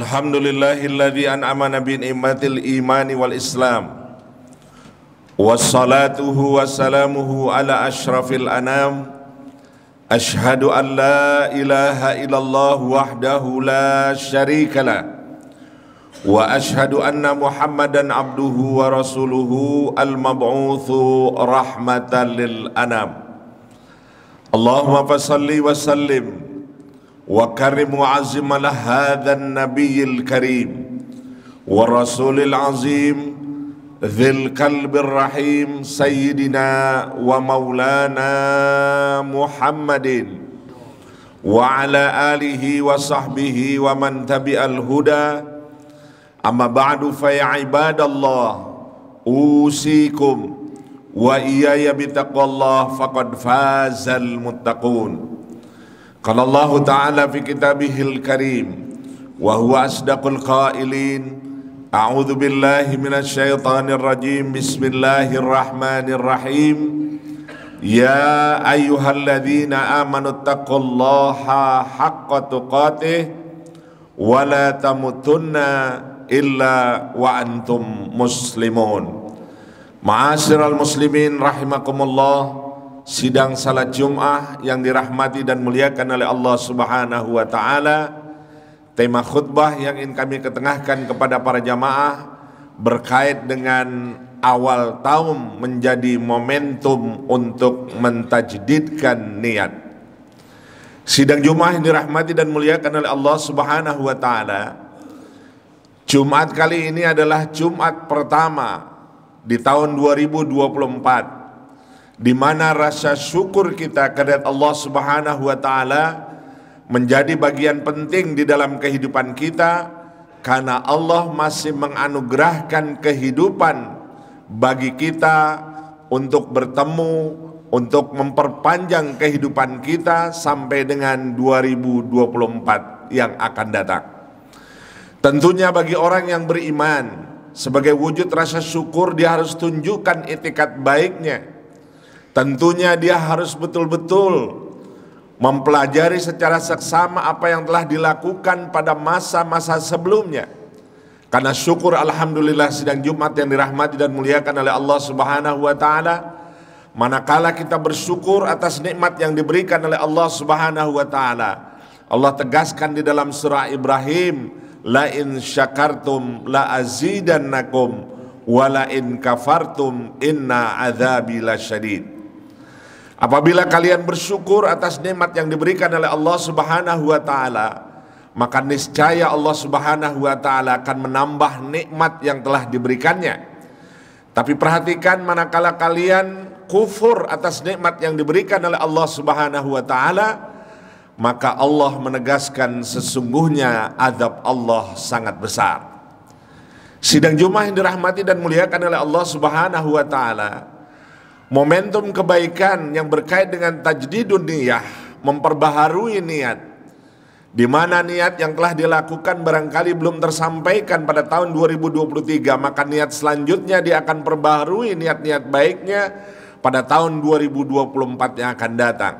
Alhamdulillahilladzi an'ama nabiyyin imatil imani wal islam Wassalatuhu wassalamuhu ala ashrafil anam Ashhadu an la ilaha illallah wahdahu la sharika Wa ashhadu anna muhammadan abduhu wa rasuluhu al-mab'uthu rahmatan lil anam Allahumma fasalli wa sallim وكرم وعزم لهذا النبي الكريم والرسول العظيم ذي القلب الرحيم سيدنا ومولانا محمد وعلى آله وصحبه ومن تبع الهدى أما بعد فيا عباد الله أوصيكم وإياي بتقوى الله فقد فاز المتقون قال الله تعالى في كتابه الكريم وهو أصدق القائلين أعوذ بالله من الشيطان الرجيم بسم الله الرحمن الرحيم يا أيها الذين آمنوا اتقوا الله حق تقاته ولا تموتن إلا وأنتم مسلمون معاشر المسلمين رحمكم الله sidang salat Jum'ah yang dirahmati dan muliakan oleh Allah Subhanahu wa taala. Tema khutbah yang ingin kami ketengahkan kepada para jamaah berkait dengan awal tahun menjadi momentum untuk mentajdidkan niat. Sidang Jumat yang dirahmati dan muliakan oleh Allah Subhanahu wa taala. Jumat kali ini adalah Jumat pertama di tahun 2024 di mana rasa syukur kita kepada Allah Subhanahu wa taala menjadi bagian penting di dalam kehidupan kita karena Allah masih menganugerahkan kehidupan bagi kita untuk bertemu untuk memperpanjang kehidupan kita sampai dengan 2024 yang akan datang. Tentunya bagi orang yang beriman sebagai wujud rasa syukur dia harus tunjukkan etikat baiknya Tentunya dia harus betul-betul mempelajari secara seksama apa yang telah dilakukan pada masa-masa sebelumnya. Karena syukur alhamdulillah sidang Jumat yang dirahmati dan muliakan oleh Allah Subhanahu wa taala, manakala kita bersyukur atas nikmat yang diberikan oleh Allah Subhanahu wa taala. Allah tegaskan di dalam surah Ibrahim, la in syakartum la azidannakum wa la in kafartum inna adzabi syadid. Apabila kalian bersyukur atas nikmat yang diberikan oleh Allah Subhanahu wa taala, maka niscaya Allah Subhanahu wa taala akan menambah nikmat yang telah diberikannya. Tapi perhatikan manakala kalian kufur atas nikmat yang diberikan oleh Allah Subhanahu wa taala, maka Allah menegaskan sesungguhnya azab Allah sangat besar. Sidang Jumat yang dirahmati dan muliakan oleh Allah Subhanahu wa taala, Momentum kebaikan yang berkait dengan tajdidun niyah, memperbaharui niat. Di mana niat yang telah dilakukan barangkali belum tersampaikan pada tahun 2023, maka niat selanjutnya dia akan perbaharui niat-niat baiknya pada tahun 2024 yang akan datang.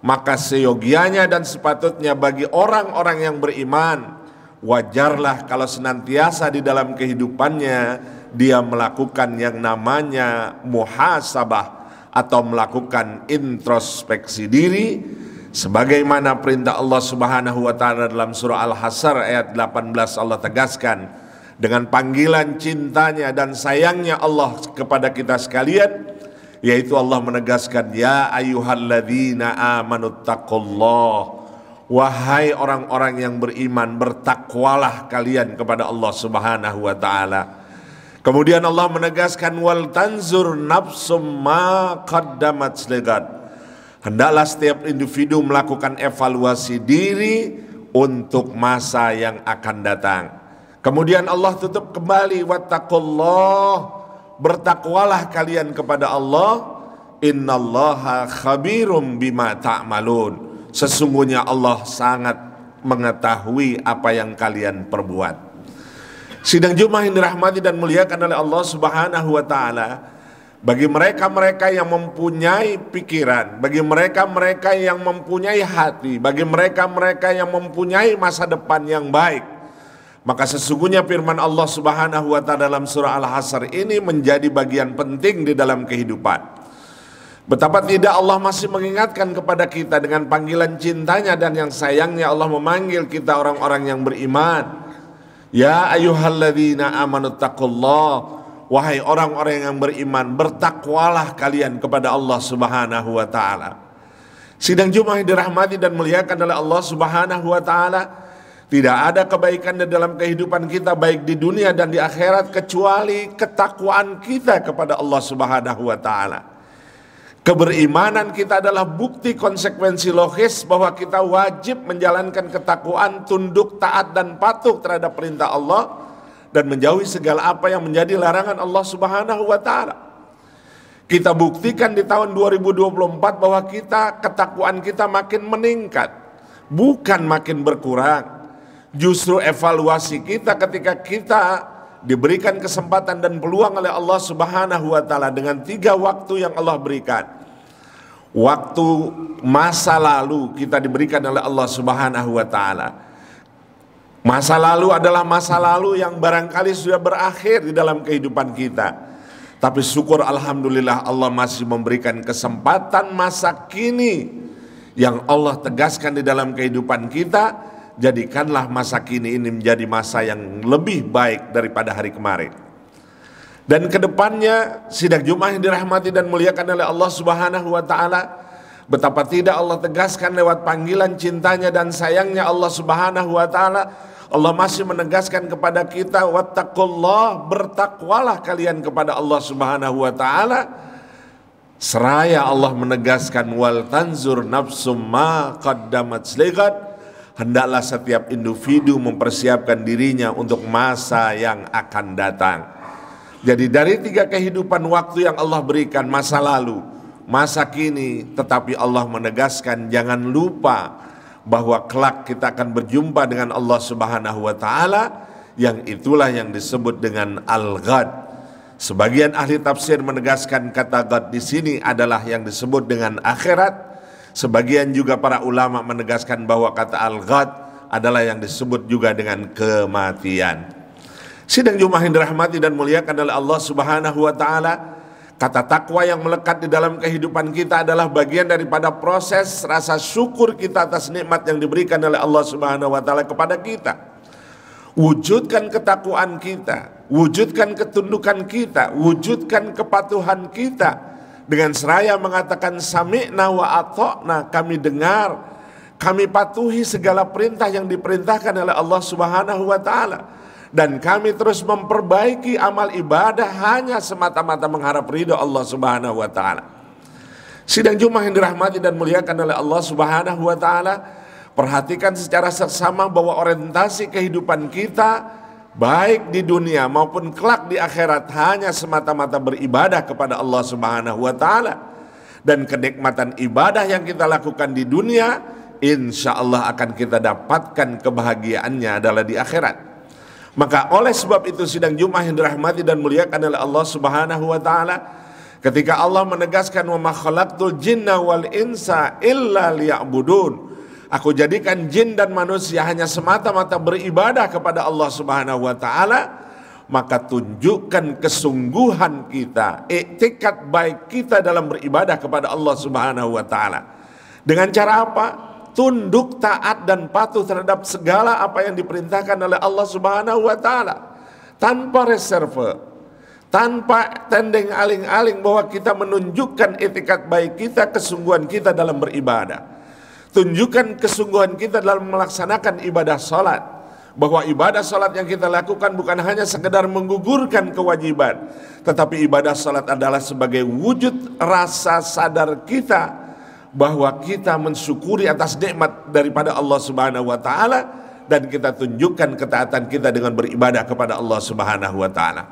Maka seyogianya dan sepatutnya bagi orang-orang yang beriman, wajarlah kalau senantiasa di dalam kehidupannya dia melakukan yang namanya muhasabah atau melakukan introspeksi diri sebagaimana perintah Allah Subhanahu wa taala dalam surah al hasyr ayat 18 Allah tegaskan dengan panggilan cintanya dan sayangnya Allah kepada kita sekalian yaitu Allah menegaskan ya ayyuhalladzina amanuttaqullah wahai orang-orang yang beriman bertakwalah kalian kepada Allah Subhanahu wa taala Kemudian Allah menegaskan wal tanzur nafsum ma qaddamat ligat. Hendaklah setiap individu melakukan evaluasi diri untuk masa yang akan datang. Kemudian Allah tutup kembali wattaqullah bertakwalah kalian kepada Allah innallaha khabirum bima ta'malun. Sesungguhnya Allah sangat mengetahui apa yang kalian perbuat. Sidang Jumat yang dirahmati dan muliakan oleh Allah Subhanahu wa taala. Bagi mereka-mereka yang mempunyai pikiran, bagi mereka-mereka yang mempunyai hati, bagi mereka-mereka yang mempunyai masa depan yang baik, maka sesungguhnya firman Allah Subhanahu wa taala dalam surah Al-Hasr ini menjadi bagian penting di dalam kehidupan. Betapa tidak Allah masih mengingatkan kepada kita dengan panggilan cintanya dan yang sayangnya Allah memanggil kita orang-orang yang beriman Ya ayuhalladzina amanu taqullah Wahai orang-orang yang beriman Bertakwalah kalian kepada Allah subhanahu wa ta'ala Sidang Jumat dirahmati dan muliakan oleh Allah subhanahu wa ta'ala Tidak ada kebaikan di dalam kehidupan kita Baik di dunia dan di akhirat Kecuali ketakwaan kita kepada Allah subhanahu wa ta'ala Keberimanan kita adalah bukti konsekuensi logis bahwa kita wajib menjalankan ketakuan, tunduk, taat dan patuh terhadap perintah Allah dan menjauhi segala apa yang menjadi larangan Allah Subhanahu wa taala. Kita buktikan di tahun 2024 bahwa kita ketakuan kita makin meningkat, bukan makin berkurang. Justru evaluasi kita ketika kita diberikan kesempatan dan peluang oleh Allah Subhanahu wa taala dengan tiga waktu yang Allah berikan waktu masa lalu kita diberikan oleh Allah Subhanahu wa taala. Masa lalu adalah masa lalu yang barangkali sudah berakhir di dalam kehidupan kita. Tapi syukur alhamdulillah Allah masih memberikan kesempatan masa kini yang Allah tegaskan di dalam kehidupan kita, jadikanlah masa kini ini menjadi masa yang lebih baik daripada hari kemarin. Dan kedepannya sidak Jum'ah yang dirahmati dan muliakan oleh Allah subhanahu wa ta'ala Betapa tidak Allah tegaskan lewat panggilan cintanya dan sayangnya Allah subhanahu wa ta'ala Allah masih menegaskan kepada kita Wattakullah bertakwalah kalian kepada Allah subhanahu wa ta'ala Seraya Allah menegaskan wal tanzur nafsum ma qaddamat sligat hendaklah setiap individu mempersiapkan dirinya untuk masa yang akan datang. Jadi dari tiga kehidupan waktu yang Allah berikan masa lalu, masa kini, tetapi Allah menegaskan jangan lupa bahwa kelak kita akan berjumpa dengan Allah Subhanahu wa taala yang itulah yang disebut dengan al-ghad. Sebagian ahli tafsir menegaskan kata ghad di sini adalah yang disebut dengan akhirat. Sebagian juga para ulama menegaskan bahwa kata al-ghad adalah yang disebut juga dengan kematian. Sidang Jumat yang dirahmati dan muliakan adalah Allah Subhanahu wa taala. Kata takwa yang melekat di dalam kehidupan kita adalah bagian daripada proses rasa syukur kita atas nikmat yang diberikan oleh Allah Subhanahu wa taala kepada kita. Wujudkan ketakwaan kita, wujudkan ketundukan kita, wujudkan kepatuhan kita dengan seraya mengatakan sami sami'na wa nah kami dengar, kami patuhi segala perintah yang diperintahkan oleh Allah Subhanahu wa taala dan kami terus memperbaiki amal ibadah hanya semata-mata mengharap ridho Allah Subhanahu wa taala. Sidang Jumat yang dirahmati dan muliakan oleh Allah Subhanahu wa taala, perhatikan secara seksama bahwa orientasi kehidupan kita baik di dunia maupun kelak di akhirat hanya semata-mata beribadah kepada Allah Subhanahu wa taala. Dan kenikmatan ibadah yang kita lakukan di dunia insya Allah akan kita dapatkan kebahagiaannya adalah di akhirat. Maka oleh sebab itu sidang Jumat yang dirahmati dan muliakan oleh Allah Subhanahu wa taala ketika Allah menegaskan wa ma khalaqtul jinna wal insa illa liya'budun. Aku jadikan jin dan manusia hanya semata-mata beribadah kepada Allah Subhanahu wa taala. Maka tunjukkan kesungguhan kita, etikat baik kita dalam beribadah kepada Allah Subhanahu wa taala. Dengan cara apa? tunduk taat dan patuh terhadap segala apa yang diperintahkan oleh Allah Subhanahu wa taala tanpa reserve tanpa tendeng aling-aling bahwa kita menunjukkan etikat baik kita kesungguhan kita dalam beribadah tunjukkan kesungguhan kita dalam melaksanakan ibadah salat bahwa ibadah salat yang kita lakukan bukan hanya sekedar menggugurkan kewajiban tetapi ibadah salat adalah sebagai wujud rasa sadar kita bahwa kita mensyukuri atas nikmat daripada Allah Subhanahu wa taala dan kita tunjukkan ketaatan kita dengan beribadah kepada Allah Subhanahu wa taala.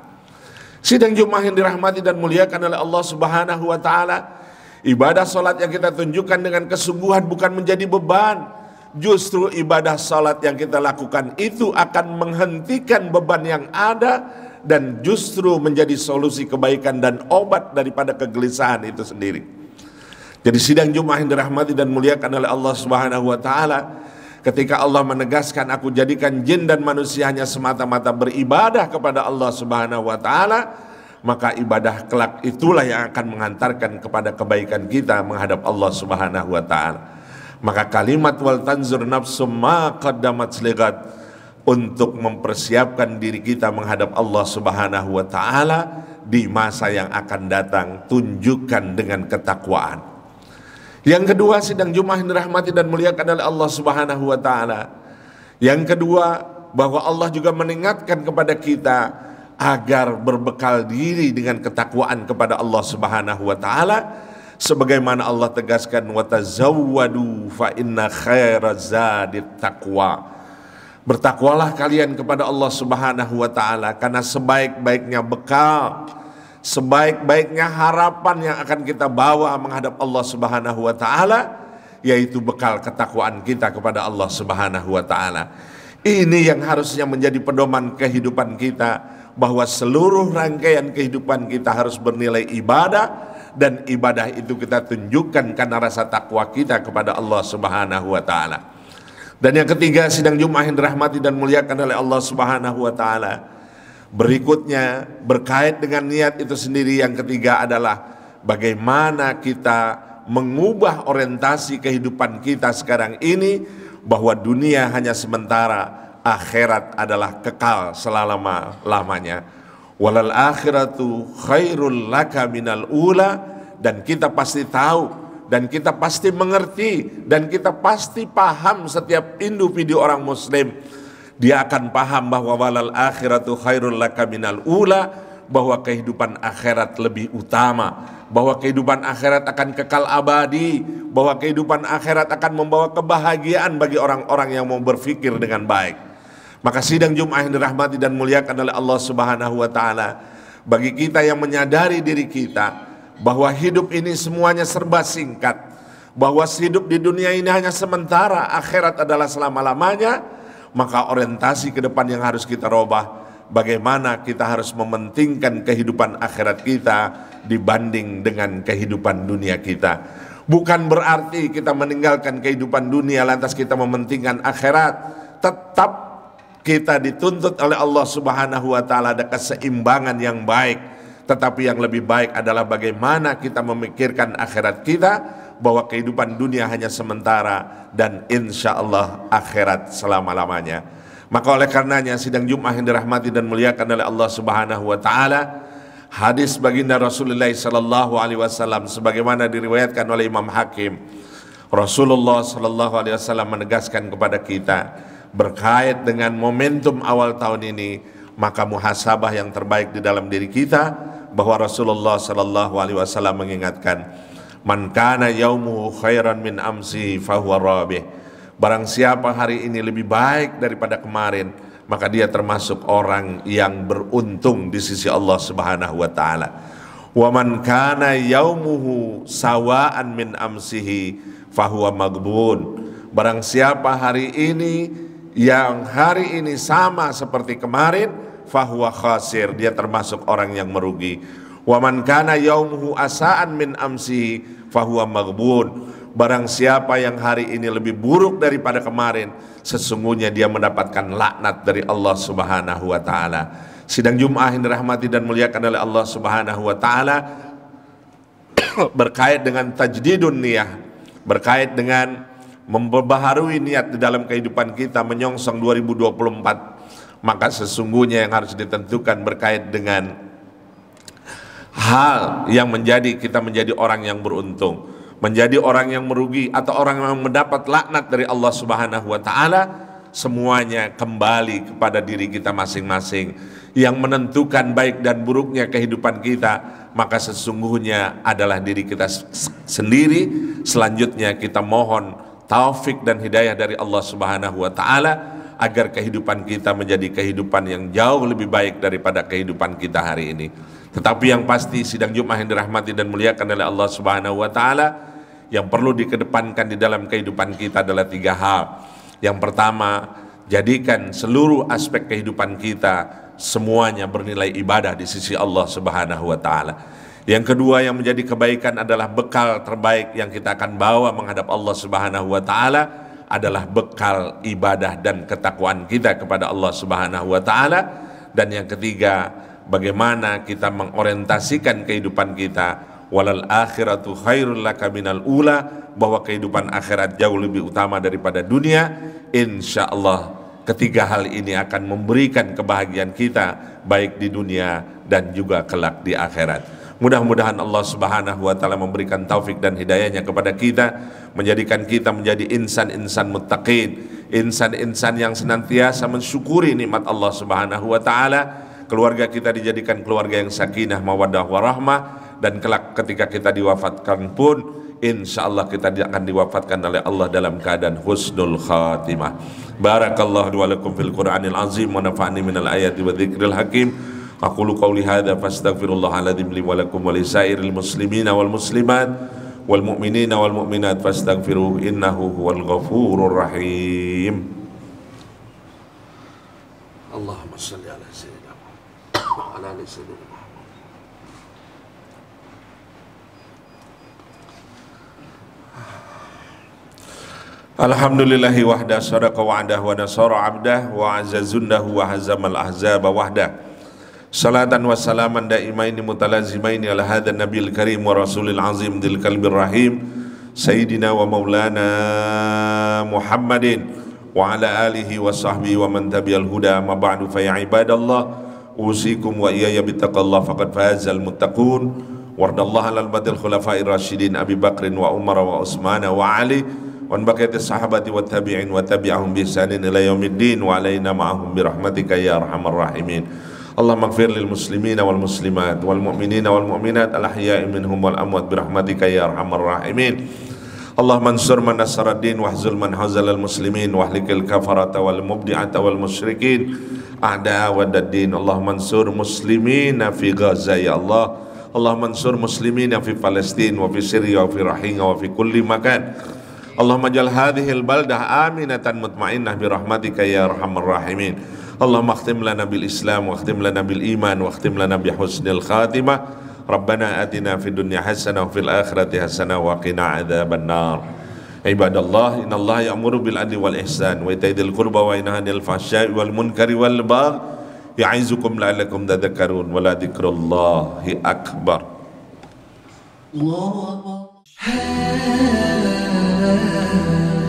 Sidang Jumat yang dirahmati dan muliakan oleh Allah Subhanahu wa taala. Ibadah salat yang kita tunjukkan dengan kesungguhan bukan menjadi beban. Justru ibadah salat yang kita lakukan itu akan menghentikan beban yang ada dan justru menjadi solusi kebaikan dan obat daripada kegelisahan itu sendiri. Jadi sidang Jumat yang dirahmati dan muliakan oleh Allah Subhanahu wa taala ketika Allah menegaskan aku jadikan jin dan manusia hanya semata-mata beribadah kepada Allah Subhanahu wa taala maka ibadah kelak itulah yang akan mengantarkan kepada kebaikan kita menghadap Allah Subhanahu wa taala. Maka kalimat wal tanzur nafsu ma qaddamat ligat untuk mempersiapkan diri kita menghadap Allah Subhanahu wa taala di masa yang akan datang tunjukkan dengan ketakwaan. Yang kedua sidang Jumat yang dirahmati dan muliakan oleh Allah Subhanahu wa taala. Yang kedua bahwa Allah juga mengingatkan kepada kita agar berbekal diri dengan ketakwaan kepada Allah Subhanahu wa taala sebagaimana Allah tegaskan wa tazawwadu fa inna khairaz zadit taqwa. Bertakwalah kalian kepada Allah Subhanahu wa taala karena sebaik-baiknya bekal sebaik-baiknya harapan yang akan kita bawa menghadap Allah Subhanahu wa taala yaitu bekal ketakwaan kita kepada Allah Subhanahu wa taala. Ini yang harusnya menjadi pedoman kehidupan kita bahwa seluruh rangkaian kehidupan kita harus bernilai ibadah dan ibadah itu kita tunjukkan karena rasa takwa kita kepada Allah Subhanahu wa taala. Dan yang ketiga sidang Jumat yang dirahmati dan muliakan oleh Allah Subhanahu wa taala Berikutnya berkait dengan niat itu sendiri yang ketiga adalah bagaimana kita mengubah orientasi kehidupan kita sekarang ini bahwa dunia hanya sementara, akhirat adalah kekal selama-lamanya. Walal akhiratu khairul laka minal ula dan kita pasti tahu dan kita pasti mengerti dan kita pasti paham setiap individu orang muslim dia akan paham bahwa walal akhiratu khairul laka minal ula bahwa kehidupan akhirat lebih utama, bahwa kehidupan akhirat akan kekal abadi, bahwa kehidupan akhirat akan membawa kebahagiaan bagi orang-orang yang mau berpikir dengan baik. Maka sidang Jum'ah yang dirahmati dan muliakan oleh Allah Subhanahu wa taala, bagi kita yang menyadari diri kita bahwa hidup ini semuanya serba singkat, bahwa hidup di dunia ini hanya sementara, akhirat adalah selama-lamanya maka orientasi ke depan yang harus kita robah bagaimana kita harus mementingkan kehidupan akhirat kita dibanding dengan kehidupan dunia kita. Bukan berarti kita meninggalkan kehidupan dunia lantas kita mementingkan akhirat. Tetap kita dituntut oleh Allah Subhanahu wa taala ada keseimbangan yang baik. Tetapi yang lebih baik adalah bagaimana kita memikirkan akhirat kita bahwa kehidupan dunia hanya sementara dan insya Allah akhirat selama-lamanya. Maka oleh karenanya sidang Jum'ah yang dirahmati dan muliakan oleh Allah Subhanahu wa taala hadis baginda Rasulullah sallallahu alaihi wasallam sebagaimana diriwayatkan oleh Imam Hakim Rasulullah sallallahu alaihi wasallam menegaskan kepada kita berkait dengan momentum awal tahun ini maka muhasabah yang terbaik di dalam diri kita bahwa Rasulullah sallallahu alaihi wasallam mengingatkan Man kana yaumu khairan min amsi fahuwa rabih. Barang siapa hari ini lebih baik daripada kemarin, maka dia termasuk orang yang beruntung di sisi Allah Subhanahu wa taala. Wa man kana yaumuhu sawaan min amsihi fahuwa magbun. Barang siapa hari ini yang hari ini sama seperti kemarin, fahuwa khasir, dia termasuk orang yang merugi Wa man kana yaumuhu asaan min amsi fahuwa maghbun. Barang siapa yang hari ini lebih buruk daripada kemarin, sesungguhnya dia mendapatkan laknat dari Allah Subhanahu wa taala. Sidang Jumat yang dirahmati dan muliakan oleh Allah Subhanahu wa taala berkait dengan tajdidun niyah, berkait dengan memperbaharui niat di dalam kehidupan kita menyongsong 2024 maka sesungguhnya yang harus ditentukan berkait dengan hal yang menjadi kita menjadi orang yang beruntung menjadi orang yang merugi atau orang yang mendapat laknat dari Allah Subhanahu wa taala semuanya kembali kepada diri kita masing-masing yang menentukan baik dan buruknya kehidupan kita maka sesungguhnya adalah diri kita sendiri selanjutnya kita mohon taufik dan hidayah dari Allah Subhanahu wa taala agar kehidupan kita menjadi kehidupan yang jauh lebih baik daripada kehidupan kita hari ini. Tetapi yang pasti sidang Jumat yang dirahmati dan muliakan oleh Allah Subhanahu wa taala yang perlu dikedepankan di dalam kehidupan kita adalah tiga hal. Yang pertama, jadikan seluruh aspek kehidupan kita semuanya bernilai ibadah di sisi Allah Subhanahu wa taala. Yang kedua yang menjadi kebaikan adalah bekal terbaik yang kita akan bawa menghadap Allah Subhanahu wa taala adalah bekal ibadah dan ketakwaan kita kepada Allah Subhanahu wa taala dan yang ketiga bagaimana kita mengorientasikan kehidupan kita walal akhiratu khairul laka minal ula bahwa kehidupan akhirat jauh lebih utama daripada dunia insya Allah ketiga hal ini akan memberikan kebahagiaan kita baik di dunia dan juga kelak di akhirat mudah-mudahan Allah subhanahu wa ta'ala memberikan taufik dan hidayahnya kepada kita menjadikan kita menjadi insan-insan muttaqin insan-insan yang senantiasa mensyukuri nikmat Allah subhanahu wa ta'ala keluarga kita dijadikan keluarga yang sakinah mawaddah warahmah dan kelak ketika kita diwafatkan pun insya Allah kita akan diwafatkan oleh Allah dalam keadaan husnul khatimah barakallahu alaikum fil quranil azim wa nafa'ni minal ayati wa dzikril hakim aqulu qawli hadha fastaghfirullahaladzim li walakum wa lisairil muslimina wal muslimat wal mu'minina wal mu'minat fastaghfiruh innahu huwal ghafurur rahim Allahumma salli ala sayyidina تعالى على سيدنا محمد Alhamdulillahi wahda sadaqa wa'dah wa nasara abdah wa azazunnahu wa hazamal ahzaba wahda Salatan wa salaman daimaini mutalazimaini ala hadha nabil karim wa rasulil azim dil kalbir rahim Sayyidina wa maulana Muhammadin wa ala alihi wa sahbihi wa man tabi'al huda ma ba'du fa ya ibadallah أوصيكم وإياي بتقى الله فقد فاز المتقون وارض الله على البدر الخلفاء الراشدين أبي بكر وعمر وعثمان وعلي وان بقية الصحابة والتابعين وتبعهم بإحسان إلى يوم الدين وعلينا معهم برحمتك يا أرحم الراحمين اللهم اغفر للمسلمين والمسلمات والمؤمنين والمؤمنات الأحياء منهم والأموات برحمتك يا أرحم الراحمين اللهم انصر من نصر الدين واحزل من هزل المسلمين واهلك الكفرة والمبدعة والمشركين ada wadaddin Allah mansur muslimin fi Gaza ya Allah Allah mansur muslimin fi Palestine wa fi Syria wa fi Rahinga wa fi kulli makan Allah majal hadhil baldah aminatan mutmainnah bi rahmatika ya arhamar rahimin Allah makhtim lana bil Islam wa khtim lana bil iman wa khtim lana bi husnil khatimah Rabbana atina fi dunya hasanah wa fil akhirati hasanah wa qina adzabannar عباد الله إن الله يأمر بالعدل والإحسان وإيتاء ذي القربى وينهى عن الفحشاء والمنكر والبغي يعظكم لعلكم تذكرون ولذكر الله أكبر الله أكبر